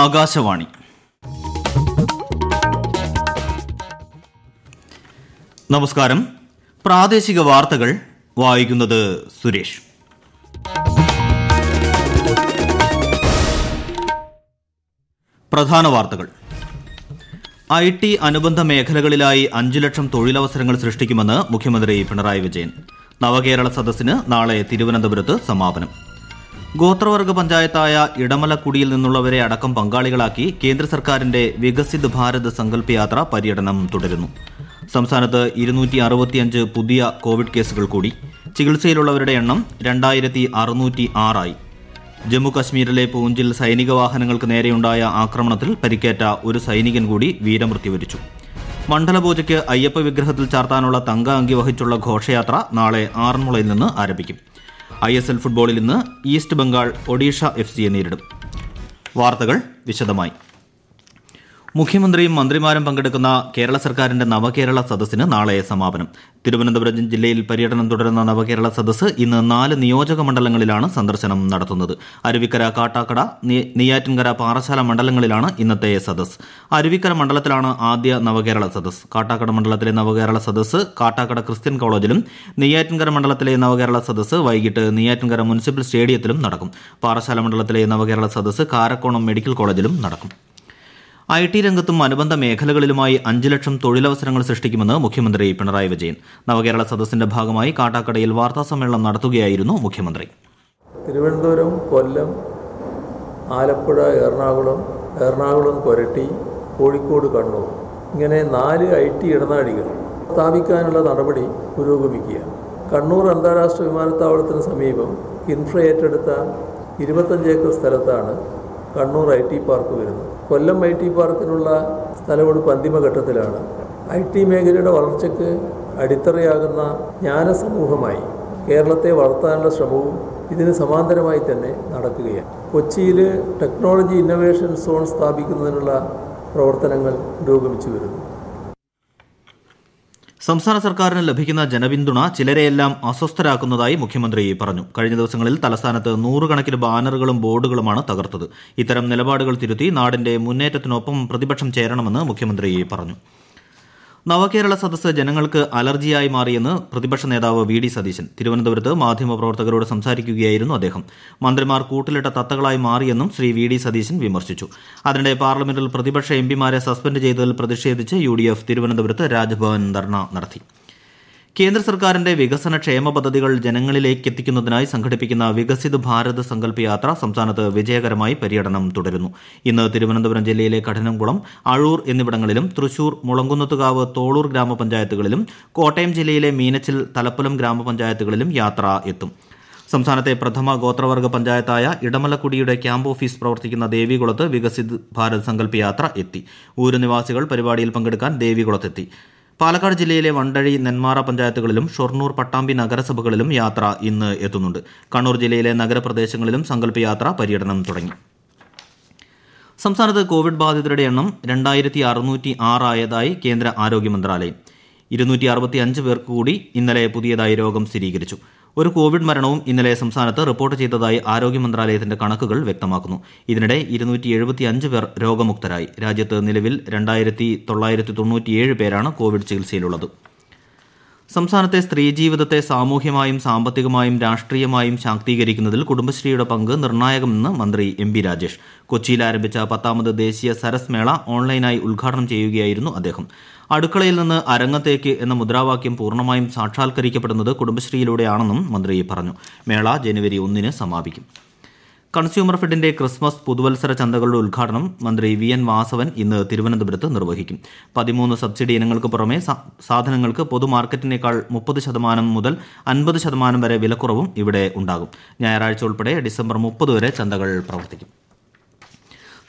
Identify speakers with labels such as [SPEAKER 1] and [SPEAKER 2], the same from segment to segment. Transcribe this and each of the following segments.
[SPEAKER 1] ആകാശവാണി നമസ്കാരം പ്രാദേശിക വാർത്തകൾ വായിക്കുന്നത് സുരേഷ് പ്രധാന വാർത്തകൾ ഐ ടി അനുബന്ധ മേഖലകളിലായി അഞ്ചു ലക്ഷം തൊഴിലവസരങ്ങൾ സൃഷ്ടിക്കുമെന്ന് മുഖ്യമന്ത്രി പിണറായി വിജയൻ നവകേരള സദസ്സിന് നാളെ തിരുവനന്തപുരത്ത് സമാപനം ഗോത്രവർഗ പഞ്ചായത്തായ ഇടമലക്കുടിയിൽ നിന്നുള്ളവരെ അടക്കം പങ്കാളികളാക്കി കേന്ദ്ര സർക്കാരിന്റെ വികസിത് ഭാരത് സങ്കല്പ യാത്ര പര്യടനം തുടരുന്നു സംസ്ഥാനത്ത് ഇരുന്നൂറ്റി അറുപത്തിയഞ്ച് പുതിയ കോവിഡ് കേസുകൾ കൂടി ചികിത്സയിലുള്ളവരുടെ എണ്ണം രണ്ടായിരത്തി അറുന്നൂറ്റി ആറായി ജമ്മു പൂഞ്ചിൽ സൈനിക വാഹനങ്ങൾക്ക് നേരെയുണ്ടായ ആക്രമണത്തിൽ പരിക്കേറ്റ ഒരു സൈനികൻ കൂടി വീരമൃത്യു വരിച്ചു മണ്ഡലപൂജയ്ക്ക് അയ്യപ്പ വിഗ്രഹത്തിൽ ചാർത്താനുള്ള തങ്ക അങ്കി വഹിച്ചുള്ള ഘോഷയാത്ര നാളെ ആറന്മുളയിൽ നിന്ന് ആരംഭിക്കും ഐ എസ് എൽ ഫുട്ബോളിൽ ഇന്ന് ഈസ്റ്റ് ബംഗാൾ ഒഡീഷ എഫ് സിയെ നേരിടും വാർത്തകൾ വിശദമായി മുഖ്യമന്ത്രിയും മന്ത്രിമാരും പങ്കെടുക്കുന്ന കേരള സർക്കാരിന്റെ നവകേരള സദസ്സിന് നാളെ സമാപനം തിരുവനന്തപുരം ജില്ലയിൽ പര്യടനം തുടരുന്ന നവകേരള സദസ്സ് ഇന്ന് നാല് നിയോജക മണ്ഡലങ്ങളിലാണ് സന്ദർശനം നടത്തുന്നത് അരുവിക്കര കാട്ടാക്കട നെയ്യാറ്റിൻകര പാറശാല മണ്ഡലങ്ങളിലാണ് ഇന്നത്തെ സദസ്സ് അരുവിക്കര മണ്ഡലത്തിലാണ് ആദ്യ നവകേരള സദസ്സ് കാട്ടാക്കട മണ്ഡലത്തിലെ നവകേരള സദസ്സ് കാട്ടാക്കട ക്രിസ്ത്യൻ കോളേജിലും നെയ്യാറ്റിൻകര മണ്ഡലത്തിലെ നവകേരള സദസ്സ് വൈകിട്ട് നെയ്യാറ്റിൻകര മുനിസിപ്പൽ സ്റ്റേഡിയത്തിലും നടക്കും പാറശാല മണ്ഡലത്തിലെ നവകേരള സദസ്സ് കാരക്കോണം മെഡിക്കൽ കോളേജിലും നടക്കും ഐ ടി രംഗത്തും അനുബന്ധ മേഖലകളിലുമായി അഞ്ചു ലക്ഷം തൊഴിലവസരങ്ങൾ സൃഷ്ടിക്കുമെന്ന് മുഖ്യമന്ത്രി പിണറായി വിജയൻ നവകേരള സദസ്സിന്റെ ഭാഗമായി കാട്ടാക്കടയിൽ വാർത്താസമ്മേളനം നടത്തുകയായിരുന്നു മുഖ്യമന്ത്രി തിരുവനന്തപുരം കൊല്ലം ആലപ്പുഴ എറണാകുളം എറണാകുളം കൊരട്ടി കോഴിക്കോട് കണ്ണൂർ ഇങ്ങനെ നാല് ഐ ടി ഇടനാഴികൾ സ്ഥാപിക്കാനുള്ള നടപടി പുരോഗമിക്കുക കണ്ണൂർ അന്താരാഷ്ട്ര വിമാനത്താവളത്തിന് സമീപം ഇൻഫ്ര ഏറ്റെടുത്ത ഇരുപത്തഞ്ച് ഏക്കർ സ്ഥലത്താണ് കണ്ണൂർ ഐ ടി പാർക്ക് വരുന്നത് കൊല്ലം ഐ ടി പാർക്കിനുള്ള സ്ഥലമെടുപ്പ് അന്തിമഘട്ടത്തിലാണ് ഐ ടി മേഖലയുടെ വളർച്ചയ്ക്ക് അടിത്തറയാകുന്ന ജ്ഞാനസമൂഹമായി കേരളത്തെ വളർത്താനുള്ള ശ്രമവും ഇതിന് സമാന്തരമായി തന്നെ നടക്കുകയാണ് കൊച്ചിയിൽ ടെക്നോളജി ഇന്നൊവേഷൻ സോൺ സ്ഥാപിക്കുന്നതിനുള്ള പ്രവർത്തനങ്ങൾ പുരോഗമിച്ചു വരുന്നു സംസ്ഥാന സർക്കാരിന് ലഭിക്കുന്ന ജനപിന്തുണ ചിലരെയെല്ലാം അസ്വസ്ഥരാക്കുന്നതായി മുഖ്യമന്ത്രി പറഞ്ഞു കഴിഞ്ഞ ദിവസങ്ങളിൽ തലസ്ഥാനത്ത് നൂറുകണക്കിന് ബാനറുകളും ബോർഡുകളുമാണ് തകർത്തത് ഇത്തരം നിലപാടുകൾ തിരുത്തി നാടിന്റെ മുന്നേറ്റത്തിനൊപ്പം പ്രതിപക്ഷം ചേരണമെന്ന് മുഖ്യമന്ത്രി പറഞ്ഞു നവകേരള സദസ്സ് ജനങ്ങൾക്ക് അലർജിയായി മാറിയെന്ന് പ്രതിപക്ഷ നേതാവ് വി ഡി സതീശൻ തിരുവനന്തപുരത്ത് മാധ്യമപ്രവർത്തകരോട് സംസാരിക്കുകയായിരുന്നു അദ്ദേഹം മന്ത്രിമാർ കൂട്ടിലിട്ട തത്തകളായി മാറിയെന്നും ശ്രീ വി ഡി സതീശൻ വിമർശിച്ചു അതിനിടെ പാർലമെന്റിൽ പ്രതിപക്ഷ എംപിമാരെ സസ്പെൻഡ് ചെയ്തതിൽ പ്രതിഷേധിച്ച് യു തിരുവനന്തപുരത്ത് രാജ്ഭവൻ ധർണ നടത്തി കേന്ദ്ര സർക്കാരിന്റെ വികസന ക്ഷേമ പദ്ധതികൾ ജനങ്ങളിലേക്ക് എത്തിക്കുന്നതിനായി സംഘടിപ്പിക്കുന്ന വികസിത് ഭാരത് സങ്കല്പ് യാത്ര സംസ്ഥാനത്ത് വിജയകരമായി പര്യടനം തുടരുന്നു ഇന്ന് തിരുവനന്തപുരം ജില്ലയിലെ കഠിനംകുളം അഴൂർ എന്നിവിടങ്ങളിലും തൃശൂർ മുളങ്കുന്നത്തുകാവ് തോളൂർ ഗ്രാമപഞ്ചായത്തുകളിലും കോട്ടയം ജില്ലയിലെ മീനച്ചിൽ തലപ്പുലം ഗ്രാമപഞ്ചായത്തുകളിലും യാത്ര എത്തും സംസ്ഥാനത്തെ പ്രഥമ ഗോത്രവർഗ പഞ്ചായത്തായ ഇടമലക്കുടിയുടെ ക്യാമ്പ് ഓഫീസ് പ്രവർത്തിക്കുന്ന ദേവികുളത്ത് വികസിത് ഭാരത് സങ്കല്പ് യാത്ര എത്തി ഊരുനിവാസികൾ പരിപാടിയിൽ പങ്കെടുക്കാൻ ദേവികുളത്തെത്തി പാലക്കാട് ജില്ലയിലെ വണ്ടഴി നെന്മാറ പഞ്ചായത്തുകളിലും ഷൊർണൂർ പട്ടാമ്പി നഗരസഭകളിലും യാത്ര ഇന്ന് എത്തുന്നുണ്ട് കണ്ണൂർ ജില്ലയിലെ നഗരപ്രദേശങ്ങളിലും സങ്കല്പ യാത്ര പര്യടനം തുടങ്ങി സംസ്ഥാനത്ത് കോവിഡ് ബാധിതരുടെ എണ്ണം രണ്ടായിരത്തി അറുന്നൂറ്റി ആറായതായി കേന്ദ്ര ആരോഗ്യ മന്ത്രാലയം ഇരുന്നൂറ്റി അറുപത്തി അഞ്ച് പേർക്ക് കൂടി ഇന്നലെ പുതിയതായി രോഗം സ്ഥിരീകരിച്ചു ഒരു കോവിഡ് മരണവും ഇന്നലെ സംസ്ഥാനത്ത് റിപ്പോർട്ട് ചെയ്തതായി ആരോഗ്യ മന്ത്രാലയത്തിന്റെ കണക്കുകൾ വ്യക്തമാക്കുന്നു ഇതിനിടെ ഇരുന്നൂറ്റി പേർ രോഗമുക്തരായി രാജ്യത്ത് നിലവിൽ രണ്ടായിരത്തി പേരാണ് കോവിഡ് ചികിത്സയിലുള്ളത് സംസ്ഥാനത്തെ ജീവിതത്തെ സാമൂഹ്യമായും സാമ്പത്തികമായും രാഷ്ട്രീയമായും ശാക്തീകരിക്കുന്നതിൽ കുടുംബശ്രീയുടെ പങ്ക് നിർണായകമെന്ന് മന്ത്രി എം പി രാജേഷ് കൊച്ചിയിൽ ആരംഭിച്ച പത്താമത് ദേശീയ സരസ് മേള ഓൺലൈനായി ഉദ്ഘാടനം ചെയ്യുകയായിരുന്നു അദ്ദേഹം അടുക്കളയിൽ നിന്ന് അരങ്ങത്തേക്ക് എന്ന മുദ്രാവാക്യം പൂർണ്ണമായും സാക്ഷാത്കരിക്കപ്പെടുന്നത് കുടുംബശ്രീയിലൂടെയാണെന്നും മന്ത്രി പറഞ്ഞു മേള ജനുവരി ഒന്നിന് സമാപിക്കും കൺസ്യൂമർ ഫെഡിന്റെ ക്രിസ്മസ് പുതുവത്സര ചന്തകളുടെ ഉദ്ഘാടനം മന്ത്രി വി എൻ വാസവൻ ഇന്ന് തിരുവനന്തപുരത്ത് നിർവഹിക്കും പതിമൂന്ന് സബ്സിഡി ഇനങ്ങൾക്ക് പുറമെ സാധനങ്ങൾക്ക് പൊതുമാർക്കറ്റിനേക്കാൾ മുപ്പത് ശതമാനം മുതൽ അൻപത് ശതമാനം വരെ വിലക്കുറവും ഇവിടെ ഉണ്ടാകും ഞായറാഴ്ച ഉൾപ്പെടെ ഡിസംബർ മുപ്പത് വരെ ചന്തകൾ പ്രവർത്തിക്കും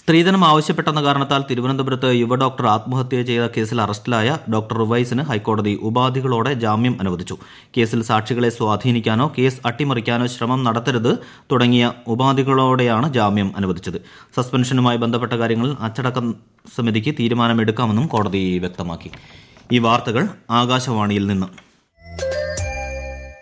[SPEAKER 1] സ്ത്രീധനം ആവശ്യപ്പെട്ടെന്ന കാരണത്താൽ തിരുവനന്തപുരത്ത് യുവ ഡോക്ടർ ആത്മഹത്യ ചെയ്ത കേസിൽ അറസ്റ്റിലായ ഡോക്ടർ റുവൈസിന് ഹൈക്കോടതി ഉപാധികളോടെ ജാമ്യം അനുവദിച്ചു കേസിൽ സാക്ഷികളെ സ്വാധീനിക്കാനോ കേസ് അട്ടിമറിക്കാനോ ശ്രമം നടത്തരുത് തുടങ്ങിയ ഉപാധികളോടെയാണ് ജാമ്യം അനുവദിച്ചത് സസ്പെൻഷനുമായി ബന്ധപ്പെട്ട കാര്യങ്ങളിൽ അച്ചടക്കം സമിതിക്ക് തീരുമാനമെടുക്കാമെന്നും കോടതി വ്യക്തമാക്കി ഈ വാർത്തകൾ ആകാശവാണിയിൽ നിന്ന്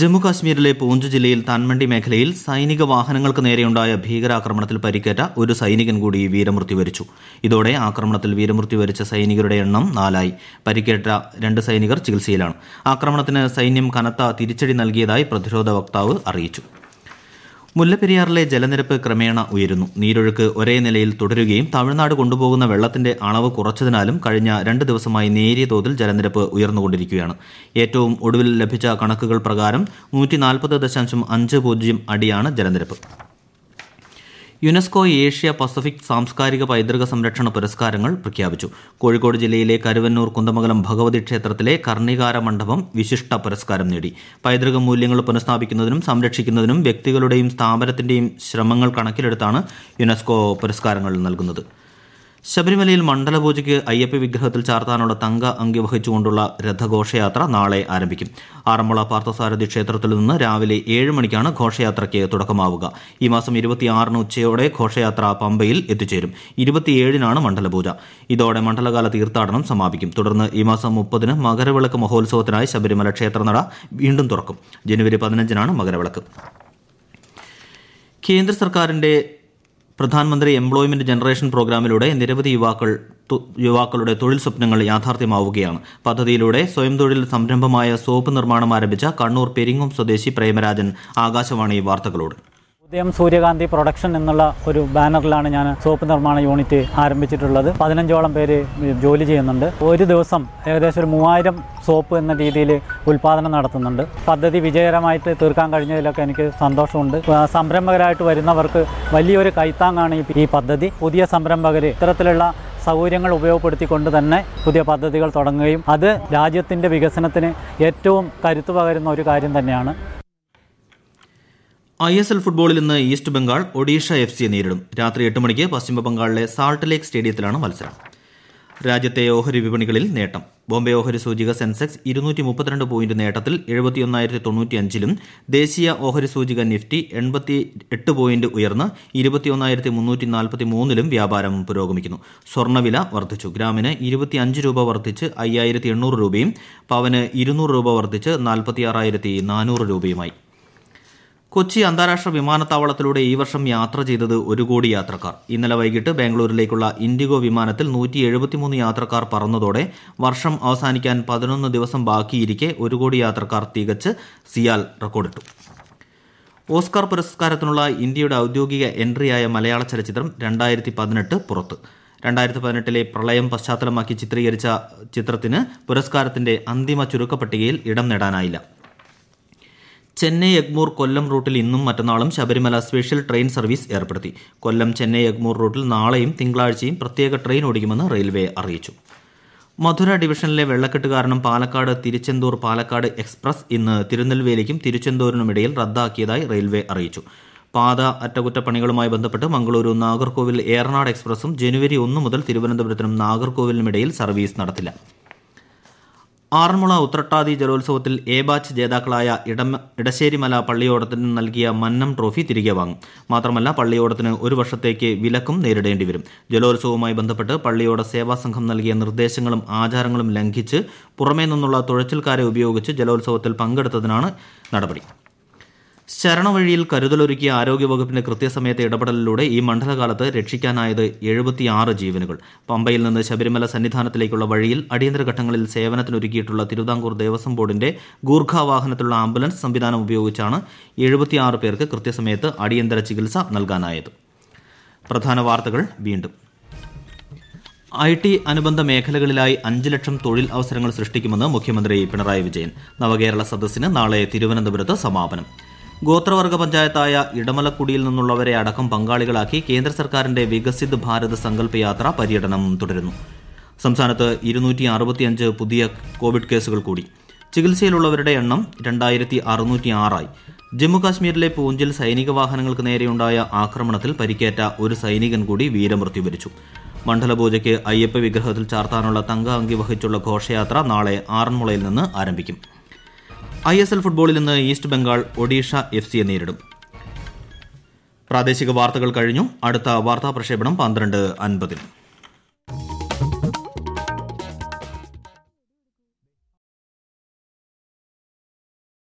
[SPEAKER 1] ജമ്മുകാശ്മീരിലെ പൂഞ്ച് ജില്ലയിൽ താൻമണ്ടി മേഖലയിൽ സൈനിക വാഹനങ്ങൾക്ക് നേരെയുണ്ടായ ഭീകരാക്രമണത്തിൽ പരിക്കേറ്റ ഒരു സൈനികൻ കൂടി വീരമൃത്യു വരിച്ചു ഇതോടെ ആക്രമണത്തിൽ വീരമൃത്യു വരിച്ച സൈനികരുടെ എണ്ണം നാലായി പരിക്കേറ്റ രണ്ട് സൈനികർ ചികിത്സയിലാണ് ആക്രമണത്തിന് സൈന്യം കനത്ത തിരിച്ചടി നൽകിയതായി പ്രതിരോധ വക്താവ് അറിയിച്ചു മുല്ലപ്പെരിയാറിലെ ജലനിരപ്പ് ക്രമേണ ഉയരുന്നു നീരൊഴുക്ക് ഒരേ നിലയിൽ തുടരുകയും തമിഴ്നാട് കൊണ്ടുപോകുന്ന വെള്ളത്തിന്റെ അളവ് കുറച്ചതിനാലും കഴിഞ്ഞ രണ്ട് ദിവസമായി നേരിയ തോതിൽ ജലനിരപ്പ് ഉയർന്നുകൊണ്ടിരിക്കുകയാണ് ഏറ്റവും ഒടുവിൽ ലഭിച്ച കണക്കുകൾ പ്രകാരം നൂറ്റി നാൽപ്പത് ദശാംശം അഞ്ച് പൂജ്യം അടിയാണ് ജലനിരപ്പ് യുനെസ്കോ ഏഷ്യ പസഫിക് സാംസ്കാരിക പൈതൃക സംരക്ഷണ പുരസ്കാരങ്ങൾ പ്രഖ്യാപിച്ചു കോഴിക്കോട് ജില്ലയിലെ കരുവന്നൂർ കുന്തമംഗലം ഭഗവതി ക്ഷേത്രത്തിലെ കർണികാര മണ്ഡപം വിശിഷ്ട പുരസ്കാരം നേടി പൈതൃക മൂല്യങ്ങൾ പുനഃസ്ഥാപിക്കുന്നതിനും സംരക്ഷിക്കുന്നതിനും വ്യക്തികളുടെയും സ്ഥാപനത്തിന്റെയും ശ്രമങ്ങൾ കണക്കിലെടുത്താണ് യുനെസ്കോ പുരസ്കാരങ്ങൾ നൽകുന്നത് ശബരിമലയിൽ മണ്ഡലപൂജയ്ക്ക് അയ്യപ്പ വിഗ്രഹത്തിൽ ചാർത്താനുള്ള തങ്ക അങ്കി വഹിച്ചുകൊണ്ടുള്ള രഥഘോഷയാത്ര നാളെ ആരംഭിക്കും ആറന്മുള പാർത്ഥസാരഥി ക്ഷേത്രത്തിൽ നിന്ന് രാവിലെ ഏഴ് മണിക്കാണ് ഘോഷയാത്രയ്ക്ക് തുടക്കമാവുക ഈ മാസം ഇരുപത്തിയാറിന് ഉച്ചയോടെ ഘോഷയാത്ര പമ്പയിൽ എത്തിച്ചേരും ഇരുപത്തിയേഴിനാണ് മണ്ഡലപൂജ ഇതോടെ മണ്ഡലകാല തീർത്ഥാടനം സമാപിക്കും തുടർന്ന് ഈ മാസം മുപ്പതിന് മകരവിളക്ക് മഹോത്സവത്തിനായി ശബരിമല ക്ഷേത്രനട വീണ്ടും തുറക്കും ജനുവരി പതിനഞ്ചിനാണ് മകരവിളക്ക് കേന്ദ്ര സർക്കാരിന്റെ പ്രധാനമന്ത്രി എംപ്ലോയ്മെന്റ് ജനറേഷൻ പ്രോഗ്രാമിലൂടെ നിരവധി യുവാക്കൾ യുവാക്കളുടെ തൊഴിൽ സ്വപ്നങ്ങൾ യാഥാർത്ഥ്യമാവുകയാണ് പദ്ധതിയിലൂടെ സ്വയം തൊഴിൽ സംരംഭമായ സോപ്പ് നിർമ്മാണം ആരംഭിച്ച കണ്ണൂർ പെരിങ്ങും സ്വദേശി പ്രേമരാജൻ ആകാശവാണി വാർത്തകളോട് ഉദയം സൂര്യകാന്തി പ്രൊഡക്ഷൻ എന്നുള്ള ഒരു ബാനറിലാണ് ഞാൻ സോപ്പ് നിർമ്മാണ യൂണിറ്റ് ആരംഭിച്ചിട്ടുള്ളത് പതിനഞ്ചോളം പേര് ജോലി ചെയ്യുന്നുണ്ട് ഒരു ദിവസം ഏകദേശം ഒരു മൂവായിരം സോപ്പ് എന്ന രീതിയിൽ ഉൽപ്പാദനം നടത്തുന്നുണ്ട് പദ്ധതി വിജയകരമായിട്ട് തീർക്കാൻ കഴിഞ്ഞതിലൊക്കെ എനിക്ക് സന്തോഷമുണ്ട് സംരംഭകരായിട്ട് വരുന്നവർക്ക് വലിയൊരു കൈത്താങ്ങാണ് ഈ പദ്ധതി പുതിയ സംരംഭകർ ഇത്തരത്തിലുള്ള സൗകര്യങ്ങൾ ഉപയോഗപ്പെടുത്തിക്കൊണ്ട് തന്നെ പുതിയ പദ്ധതികൾ തുടങ്ങുകയും അത് രാജ്യത്തിൻ്റെ വികസനത്തിന് ഏറ്റവും കരുത്തു പകരുന്ന ഒരു കാര്യം തന്നെയാണ് ഐ എസ് എൽ ഫുട്ബോളിൽ ഇന്ന് ഈസ്റ്റ് ബംഗാൾ ഒഡീഷ എഫ് സിയെ നേരിടും രാത്രി എട്ട് മണിക്ക് പശ്ചിമ ബംഗാളിലെ സാൾട്ട് ലേക്ക് സ്റ്റേഡിയത്തിലാണ് മത്സരം രാജ്യത്തെ ഓഹരി വിപണികളിൽ നേട്ടം ബോംബെ ഓഹരി സൂചിക സെൻസെക്സ് ഇരുന്നൂറ്റി മുപ്പത്തിരണ്ട് പോയിന്റ് നേട്ടത്തിൽ എഴുപത്തിയൊന്നായിരത്തി തൊണ്ണൂറ്റിയഞ്ചിലും ദേശീയ ഓഹരി സൂചിക നിഫ്റ്റി എൺപത്തി എട്ട് പോയിന്റ് ഉയർന്ന് ഇരുപത്തിയൊന്നായിരത്തി മുന്നൂറ്റി നാൽപ്പത്തി മൂന്നിലും വ്യാപാരം പുരോഗമിക്കുന്നു സ്വർണ്ണവില വർദ്ധിച്ചു ഗ്രാമിന് ഇരുപത്തി അഞ്ച് രൂപ വർദ്ധിച്ച് അയ്യായിരത്തി എണ്ണൂറ് രൂപയും പവന് ഇരുന്നൂറ് രൂപ വർദ്ധിച്ച് നാൽപ്പത്തി ആറായിരത്തി നാനൂറ് രൂപയുമായി കൊച്ചി അന്താരാഷ്ട്ര വിമാനത്താവളത്തിലൂടെ ഈ വർഷം യാത്ര ചെയ്തത് ഒരു കോടി യാത്രക്കാർ ഇന്നലെ വൈകിട്ട് ബാംഗ്ലൂരിലേക്കുള്ള ഇൻഡിഗോ വിമാനത്തിൽ നൂറ്റി എഴുപത്തിമൂന്ന് യാത്രക്കാർ പറന്നതോടെ വർഷം അവസാനിക്കാൻ പതിനൊന്ന് ദിവസം ബാക്കിയിരിക്കെ ഒരു കോടി യാത്രക്കാർ തികച്ച് സിയാൽ റെക്കോർഡിട്ടു ഓസ്കാർ പുരസ്കാരത്തിനുള്ള ഇന്ത്യയുടെ ഔദ്യോഗിക എൻട്രിയായ മലയാള ചലച്ചിത്രം രണ്ടായിരത്തി പതിനെട്ട് പുറത്ത് രണ്ടായിരത്തി പതിനെട്ടിലെ പ്രളയം പശ്ചാത്തലമാക്കി ചിത്രീകരിച്ച ചിത്രത്തിന് പുരസ്കാരത്തിന്റെ അന്തിമ ചുരുക്കപ്പട്ടികയിൽ ഇടം നേടാനായില്ല ചെന്നൈ എഗ്മൂർ കൊല്ലം റൂട്ടിൽ ഇന്നും മറ്റന്നാളും ശബരിമല സ്പെഷ്യൽ ട്രെയിൻ സർവീസ് ഏർപ്പെടുത്തി കൊല്ലം ചെന്നൈ എഗ്മൂർ റൂട്ടിൽ നാളെയും തിങ്കളാഴ്ചയും പ്രത്യേക ട്രെയിൻ ഓടിക്കുമെന്ന് റെയിൽവേ അറിയിച്ചു മധുര ഡിവിഷനിലെ വെള്ളക്കെട്ട് കാരണം പാലക്കാട് തിരുച്ചെന്തൂർ പാലക്കാട് എക്സ്പ്രസ് ഇന്ന് തിരുനെൽവേലിക്കും തിരുച്ചെന്തൂരിനുമിടയിൽ റദ്ദാക്കിയതായി റെയിൽവേ അറിയിച്ചു പാത അറ്റകുറ്റപ്പണികളുമായി ബന്ധപ്പെട്ട് മംഗളൂരു നാഗർകോവിൽ ഏറനാട് എക്സ്പ്രസും ജനുവരി ഒന്ന് മുതൽ തിരുവനന്തപുരത്തിനും നാഗർകോവിലിനുമിടയിൽ സർവീസ് നടത്തില്ല ആറന്മുള ഉത്രട്ടാതി ജലോത്സവത്തിൽ എ ബാച്ച് ജേതാക്കളായ ഇടശ്ശേരിമല പള്ളിയോടത്തിന് നൽകിയ മന്നം ട്രോഫി തിരികെ വാങ്ങും മാത്രമല്ല പള്ളിയോടത്തിന് ഒരു വർഷത്തേക്ക് വിലക്കും നേരിടേണ്ടി വരും ജലോത്സവവുമായി ബന്ധപ്പെട്ട് പള്ളിയോട സേവാ സംഘം നൽകിയ നിർദ്ദേശങ്ങളും ആചാരങ്ങളും ലംഘിച്ച് പുറമേ നിന്നുള്ള തുഴച്ചിൽക്കാരെ ഉപയോഗിച്ച് ജലോത്സവത്തിൽ പങ്കെടുത്തതിനാണ് നടപടി ശരണവഴിയിൽ കരുതലൊരുക്കിയ ആരോഗ്യവകുപ്പിന്റെ കൃത്യസമയത്തെ ഇടപെടലിലൂടെ ഈ മണ്ഡലകാലത്ത് രക്ഷിക്കാനായത് എഴുപത്തിയാറ് ജീവനുകൾ പമ്പയിൽ നിന്ന് ശബരിമല സന്നിധാനത്തിലേക്കുള്ള വഴിയിൽ അടിയന്തരഘട്ടങ്ങളിൽ സേവനത്തിനൊരുക്കിയിട്ടുള്ള തിരുവിതാംകൂർ ദേവസ്വം ബോർഡിന്റെ ഗൂർഖ വാഹനത്തിലുള്ള ആംബുലൻസ് സംവിധാനം ഉപയോഗിച്ചാണ് എഴുപത്തിയാറ് പേർക്ക് കൃത്യസമയത്ത് അടിയന്തര ചികിത്സ നൽകാനായത് പ്രധാന വാർത്തകൾ വീണ്ടും ഐ ടി അനുബന്ധ മേഖലകളിലായി അഞ്ച് ലക്ഷം തൊഴിൽ അവസരങ്ങൾ സൃഷ്ടിക്കുമെന്ന് മുഖ്യമന്ത്രി പിണറായി വിജയൻ നവകേരള സദസ്സിന് നാളെ തിരുവനന്തപുരത്ത് സമാപനം ഗോത്രവർഗ പഞ്ചായത്തായ ഇടമലക്കുടിയിൽ നിന്നുള്ളവരെ അടക്കം പങ്കാളികളാക്കി കേന്ദ്ര സർക്കാരിന്റെ വികസിത് ഭാരത് സങ്കല്പ യാത്ര പര്യടനം തുടരുന്നു സംസ്ഥാനത്ത് ഇരുന്നൂറ്റി അറുപത്തിയഞ്ച് പുതിയ കോവിഡ് കേസുകൾ കൂടി ചികിത്സയിലുള്ളവരുടെ എണ്ണം രണ്ടായിരത്തി അറുനൂറ്റി ആറായി ജമ്മുകാശ്മീരിലെ പൂഞ്ചിൽ സൈനിക വാഹനങ്ങൾക്ക് നേരെയുണ്ടായ ആക്രമണത്തിൽ പരിക്കേറ്റ ഒരു സൈനികൻ കൂടി വീരമൃത്യു വരിച്ചു മണ്ഡലപൂജയ്ക്ക് അയ്യപ്പ വിഗ്രഹത്തിൽ ചാർത്താനുള്ള തങ്ക അങ്കി വഹിച്ചുള്ള ഘോഷയാത്ര നാളെ ആറന്മുളയിൽ നിന്ന് ആരംഭിക്കും ഐ എസ് എൽ ഫുട്ബോളിൽ നിന്ന് ഈസ്റ്റ് ബംഗാൾ ഒഡീഷ എഫ് സിയെ നേരിടും പ്രാദേശിക വാർത്തകൾ കഴിഞ്ഞു അടുത്ത വാർത്താ പ്രക്ഷേപണം പന്ത്രണ്ട് അൻപതിനും